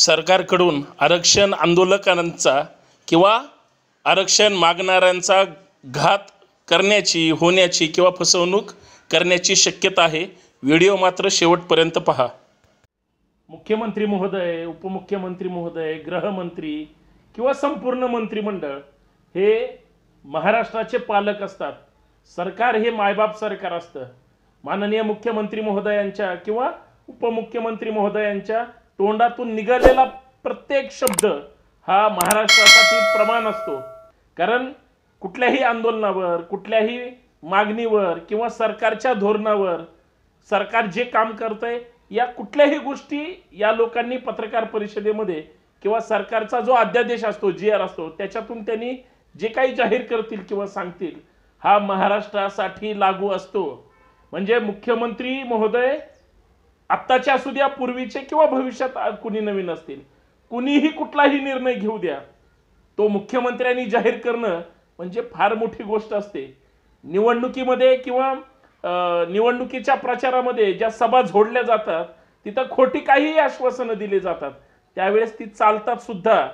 सरकारकडून आरक्षण आंदोलकांचा किंवा आरक्षण मागणाऱ्यांचा घात करण्याची होण्याची किंवा फसवणूक करण्याची शक्यता आहे व्हिडिओ मात्र शेवटपर्यंत पहा मुख्यमंत्री महोदय उपमुख्यमंत्री महोदय गृहमंत्री किंवा संपूर्ण मंत्रिमंडळ हे महाराष्ट्राचे पालक असतात सरकार हे मायबाप सरकार असतं माननीय मुख्यमंत्री महोदयांच्या किंवा उपमुख्यमंत्री महोदयांच्या तोंडातून निघालेला प्रत्येक शब्द हा महाराष्ट्रासाठी प्रमाण असतो कारण कुठल्याही आंदोलनावर कुठल्याही मागणीवर किंवा सरकारच्या धोरणावर सरकार जे काम आहे या कुठल्याही गोष्टी या लोकांनी पत्रकार परिषदेमध्ये किंवा सरकारचा जो अध्यादेश असतो जी आर असतो त्याच्यातून त्यांनी जे काही जाहीर करतील किंवा सांगतील हा महाराष्ट्रासाठी लागू असतो म्हणजे मुख्यमंत्री महोदय आत्ताचे असू द्या पूर्वीचे किंवा भविष्यात कुणी नवीन असतील कुणीही कुठलाही निर्णय घेऊ द्या तो मुख्यमंत्र्यांनी जाहीर करणं म्हणजे फार मोठी गोष्ट असते निवडणुकीमध्ये किंवा निवडणुकीच्या प्रचारामध्ये ज्या सभा झोडल्या जातात तिथं खोटी काहीही आश्वासनं दिली जातात त्यावेळेस ती चालतात सुद्धा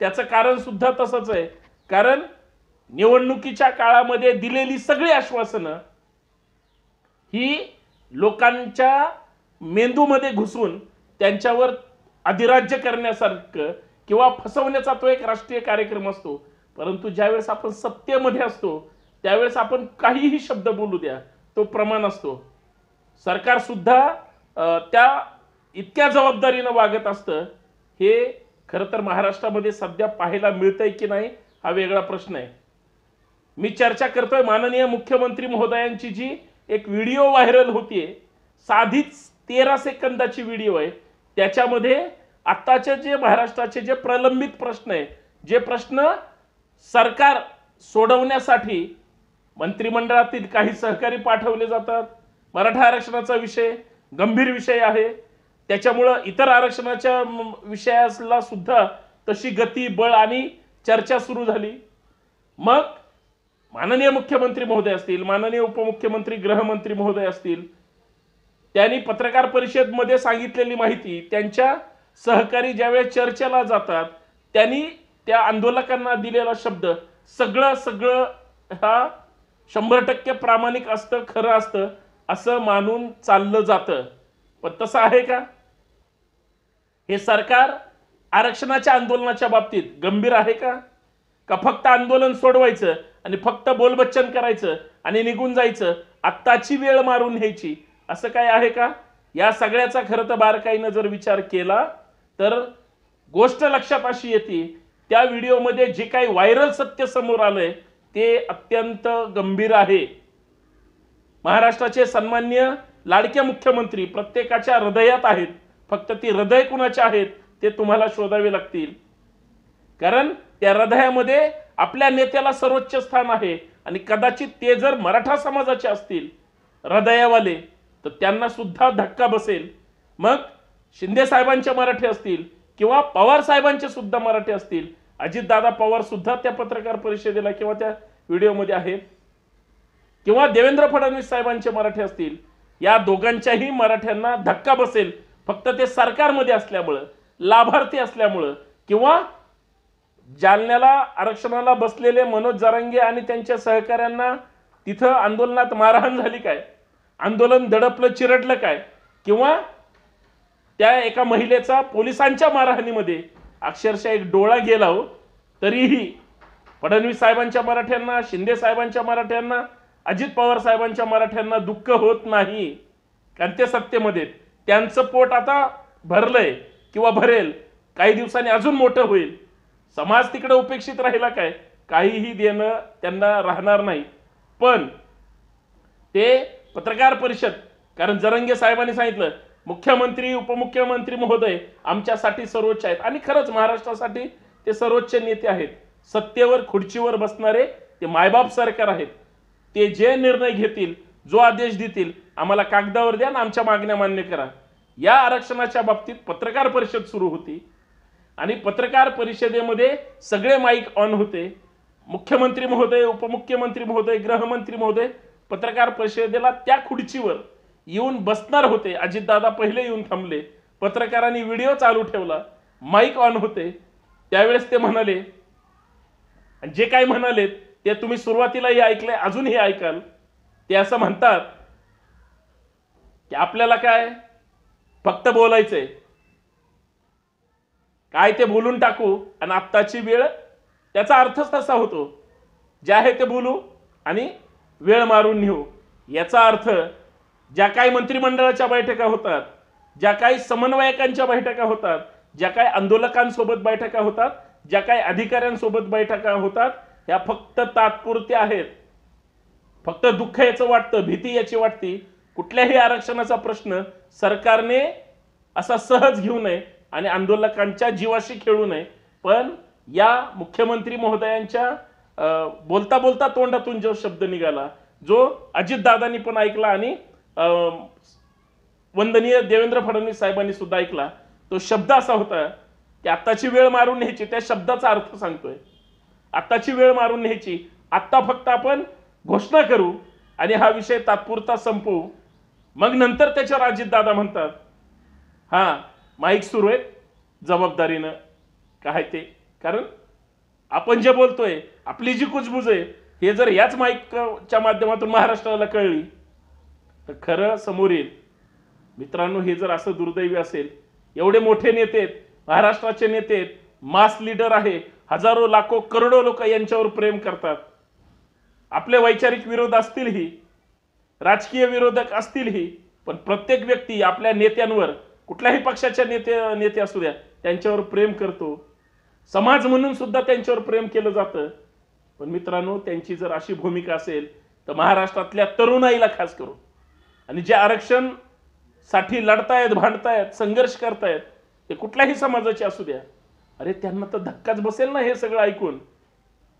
त्याचं कारण सुद्धा तसंच आहे कारण निवडणुकीच्या काळामध्ये दिलेली सगळी आश्वासनं ही लोकांच्या मेंदूमध्ये घुसून त्यांच्यावर अधिराज्य करण्यासारखं किंवा फसवण्याचा तो एक राष्ट्रीय कार्यक्रम असतो परंतु ज्यावेळेस आपण सत्तेमध्ये असतो त्यावेळेस आपण काहीही शब्द बोलू द्या तो प्रमाण असतो सरकार सुद्धा त्या इतक्या जबाबदारीनं वागत असतं हे खरं तर महाराष्ट्रामध्ये सध्या पाहायला मिळतंय की नाही हा वेगळा प्रश्न आहे मी चर्चा करतोय माननीय मुख्यमंत्री महोदयांची जी एक व्हिडिओ व्हायरल होतीये साधीच तेरा सेकंदाची व्हिडिओ आहे त्याच्यामध्ये आत्ताचे जे महाराष्ट्राचे जे प्रलंबित प्रश्न आहे जे प्रश्न सरकार सोडवण्यासाठी मंत्रिमंडळातील काही सहकारी पाठवले जातात मराठा आरक्षणाचा विषय गंभीर विषय आहे त्याच्यामुळं इतर आरक्षणाच्या विषयाला सुद्धा तशी गती बळ आणि चर्चा सुरू झाली मग माननीय मुख्यमंत्री महोदय असतील माननीय उपमुख्यमंत्री गृहमंत्री महोदय असतील त्यांनी पत्रकार मध्ये सांगितलेली माहिती त्यांच्या सहकारी ज्यावेळेस चर्चेला जातात त्यांनी त्या आंदोलकांना दिलेला शब्द सगळं सगळं हा शंभर टक्के प्रामाणिक असतं खरं असतं असं मानून चाललं जातं पण तसं आहे का हे सरकार आरक्षणाच्या आंदोलनाच्या बाबतीत गंभीर आहे का का फक्त आंदोलन सोडवायचं आणि फक्त बोलबच्चन करायचं आणि निघून जायचं आत्ताची वेळ मारून घ्यायची असं काय आहे का या सगळ्याचा खरं तर बारकाईनं जर विचार केला तर गोष्ट लक्षात अशी येते त्या व्हिडिओमध्ये जे काही व्हायरल सत्य समोर आलंय ते अत्यंत गंभीर आहे महाराष्ट्राचे सन्मान्य लाडके मुख्यमंत्री प्रत्येकाच्या हृदयात आहेत फक्त ती हृदय कुणाचे आहेत ते तुम्हाला शोधावे लागतील कारण त्या हृदयामध्ये आपल्या नेत्याला सर्वोच्च स्थान आहे आणि कदाचित ते जर मराठा समाजाचे असतील हृदयावाले तर त्यांना सुद्धा धक्का बसेल मग शिंदे साहेबांचे मराठी असतील किंवा पवार साहेबांचे सुद्धा मराठी असतील अजितदादा पवार सुद्धा त्या पत्रकार परिषदेला किंवा त्या व्हिडिओमध्ये आहेत किंवा देवेंद्र फडणवीस साहेबांचे मराठी असतील या दोघांच्याही मराठ्यांना धक्का बसेल फक्त ते सरकारमध्ये असल्यामुळं लाभार्थी असल्यामुळं किंवा जालन्याला आरक्षणाला बसलेले मनोज जरांगे आणि त्यांच्या सहकाऱ्यांना तिथं आंदोलनात मारहाण झाली काय आंदोलन दडपलं चिरडलं काय किंवा त्या एका महिलेचा पोलिसांच्या मारहाणीमध्ये अक्षरशः एक डोळा गेला हो तरीही फडणवीस साहेबांच्या मराठ्यांना शिंदे साहेबांच्या मराठ्यांना अजित पवार साहेबांच्या मराठ्यांना दुःख होत नाही कारण ते सत्तेमध्ये त्यांचं पोट आता भरलंय किंवा भरेल काही दिवसांनी अजून मोठं होईल समाज तिकडे उपेक्षित राहिला काय काहीही देणं त्यांना राहणार नाही पण ते पत्रकार परिषद कारण जरंगे साहेबांनी सांगितलं मुख्यमंत्री उपमुख्यमंत्री महोदय आमच्यासाठी सर्वोच्च आहेत आणि खरंच महाराष्ट्रासाठी ते सर्वोच्च नेते आहेत सत्तेवर खुर्चीवर बसणारे ते मायबाप सरकार आहेत ते जे निर्णय घेतील जो आदेश देतील आम्हाला कागदावर द्या आणि आमच्या मागण्या मान्य करा या आरक्षणाच्या बाबतीत पत्रकार परिषद सुरू होती आणि पत्रकार परिषदेमध्ये सगळे माईक ऑन होते मुख्यमंत्री महोदय उपमुख्यमंत्री महोदय गृहमंत्री महोदय पत्रकार परिषदेला त्या खुर्चीवर येऊन बसणार होते अजितदादा पहिले येऊन थांबले पत्रकारांनी व्हिडिओ चालू ठेवला माईक ऑन होते त्यावेळेस ते म्हणाले जे काय म्हणाले ते तुम्ही सुरुवातीलाही ऐकले अजूनही ऐकाल ते असं म्हणतात की आपल्याला काय फक्त बोलायचंय काय ते बोलून टाकू आणि आत्ताची वेळ त्याचा अर्थच तसा होतो जे आहे ते बोलू आणि वेळ मारून नेऊ याचा अर्थ ज्या काही मंत्रिमंडळाच्या बैठका होतात ज्या काही समन्वयकांच्या बैठका होतात ज्या काही आंदोलकांसोबत बैठका होतात ज्या काही अधिकाऱ्यांसोबत बैठका होतात ह्या फक्त तात्पुरत्या आहेत फक्त दुःख याचं वाटतं भीती याची वाटती कुठल्याही आरक्षणाचा प्रश्न सरकारने असा सहज घेऊ नये आणि आंदोलकांच्या जीवाशी खेळू नये पण या मुख्यमंत्री महोदयांच्या बोलता बोलता तोंडातून जो शब्द निघाला जो अजितदादांनी पण ऐकला आणि वंदनीय देवेंद्र फडणवीस साहेबांनी सुद्धा ऐकला तो शब्द असा होता की आत्ताची वेळ मारून न्यायची त्या शब्दाचा अर्थ सांगतोय आत्ताची वेळ मारून न्यायची आत्ता फक्त आपण घोषणा करू आणि हा विषय तात्पुरता संपवू मग नंतर त्याच्यावर अजितदादा म्हणतात हां माईक सुरू आहेत जबाबदारीनं काय ते कारण आपण जे बोलतोय आपली जी कुजबुज आहे हे जर याच माईकच्या माध्यमातून महाराष्ट्राला कळली तर खरं समोर येईल मित्रांनो हे जर असं दुर्दैवी असेल एवढे मोठे नेते आहेत महाराष्ट्राचे नेते आहेत मास लीडर आहे हजारो लाखो करोडो लोक यांच्यावर प्रेम करतात आपले वैचारिक विरोध असतीलही राजकीय विरोधक असतीलही पण प्रत्येक व्यक्ती आपल्या नेत्यांवर कुठल्याही पक्षाच्या नेते नेते असू द्या त्यांच्यावर प्रेम करतो समाज म्हणून सुद्धा त्यांच्यावर प्रेम केलं जातं पण मित्रांनो त्यांची जर अशी भूमिका असेल तर महाराष्ट्रातल्या तरुणाईला खास करून आणि जे आरक्षण साठी लढतायत भांडतायत संघर्ष करतायत ते कुठल्याही समाजाचे असू द्या अरे त्यांना तर धक्काच बसेल ना हे सगळं ऐकून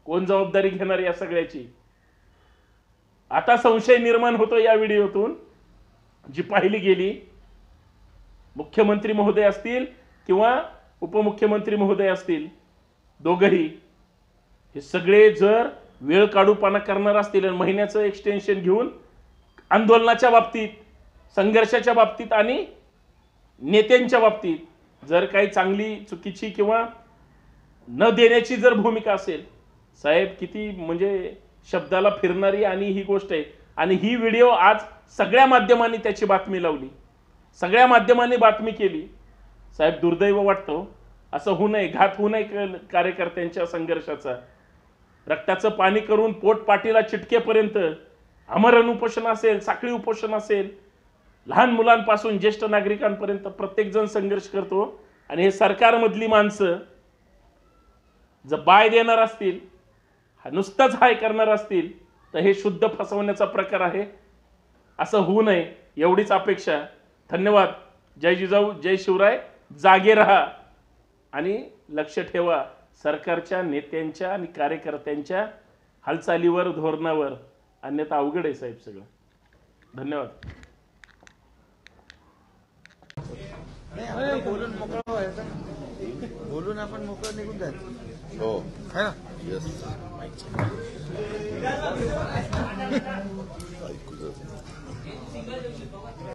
कोण जबाबदारी घेणार या सगळ्याची आता संशय निर्माण होतो या व्हिडिओतून जी पाहिली गेली मुख्यमंत्री महोदय असतील किंवा उपमुख्यमंत्री महोदय असतील दोघंही हे सगळे जर वेळ काढूपणा करणार असतील आणि महिन्याचं एक्सटेन्शन घेऊन आंदोलनाच्या बाबतीत संघर्षाच्या बाबतीत आणि नेत्यांच्या बाबतीत जर काही चांगली चुकीची किंवा न देण्याची जर भूमिका असेल साहेब किती म्हणजे शब्दाला फिरणारी आणि ही गोष्ट आहे आणि ही व्हिडिओ आज सगळ्या माध्यमांनी त्याची बातमी लावली सगळ्या माध्यमांनी बातमी केली साहेब दुर्दैव वाटतो असं होऊ नये घात होऊ नये कार्यकर्त्यांच्या संघर्षाचा रक्ताचं पाणी करून पोट पाटीला चिटकेपर्यंत अमरण उपोषण असेल साखळी उपोषण असेल लहान मुलांपासून ज्येष्ठ नागरिकांपर्यंत प्रत्येकजण संघर्ष करतो आणि हे सरकारमधली माणसं जर बाय देणार असतील नुसतंच हाय करणार असतील तर हे शुद्ध फसवण्याचा प्रकार आहे असं होऊ नये एवढीच अपेक्षा धन्यवाद जय जिजाऊ जय शिवराय जागे राहा आणि लक्ष ठेवा सरकारच्या नेत्यांच्या आणि कार्यकर्त्यांच्या हालचालीवर धोरणावर अन्यथा अवघड आहे साहेब सगळं धन्यवाद बोलून बोलून आपण मोकळं निघून हो